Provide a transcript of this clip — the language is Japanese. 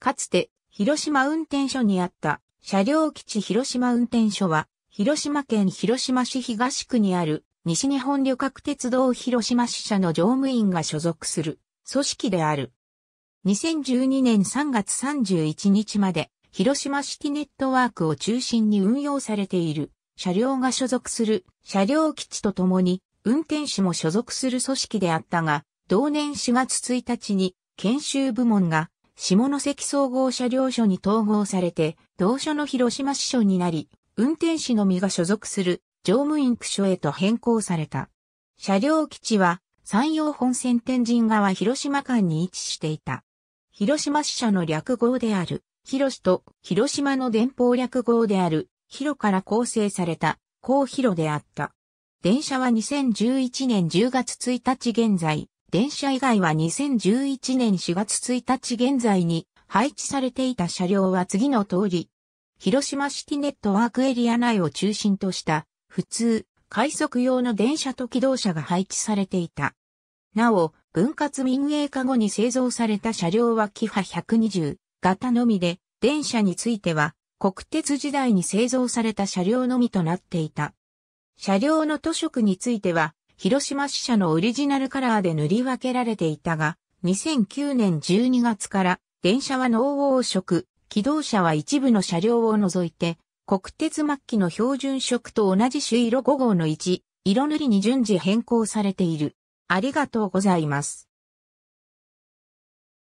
かつて、広島運転所にあった車両基地広島運転所は、広島県広島市東区にある西日本旅客鉄道広島支社の乗務員が所属する組織である。2012年3月31日まで広島シティネットワークを中心に運用されている車両が所属する車両基地とともに運転手も所属する組織であったが、同年4月1日に研修部門が下関総合車両所に統合されて、同所の広島支所になり、運転士のみが所属する乗務員区所へと変更された。車両基地は山陽本線天神川広島間に位置していた。広島支社の略号である、広市と広島の電報略号である、広から構成された、高広であった。電車は2011年10月1日現在、電車以外は2011年4月1日現在に配置されていた車両は次の通り、広島シティネットワークエリア内を中心とした、普通、快速用の電車と機動車が配置されていた。なお、分割民営化後に製造された車両はキハ120型のみで、電車については国鉄時代に製造された車両のみとなっていた。車両の塗色については、広島支社のオリジナルカラーで塗り分けられていたが、2009年12月から電車は濃黄色、機動車は一部の車両を除いて、国鉄末期の標準色と同じ朱色5号の1、色塗りに順次変更されている。ありがとうございます。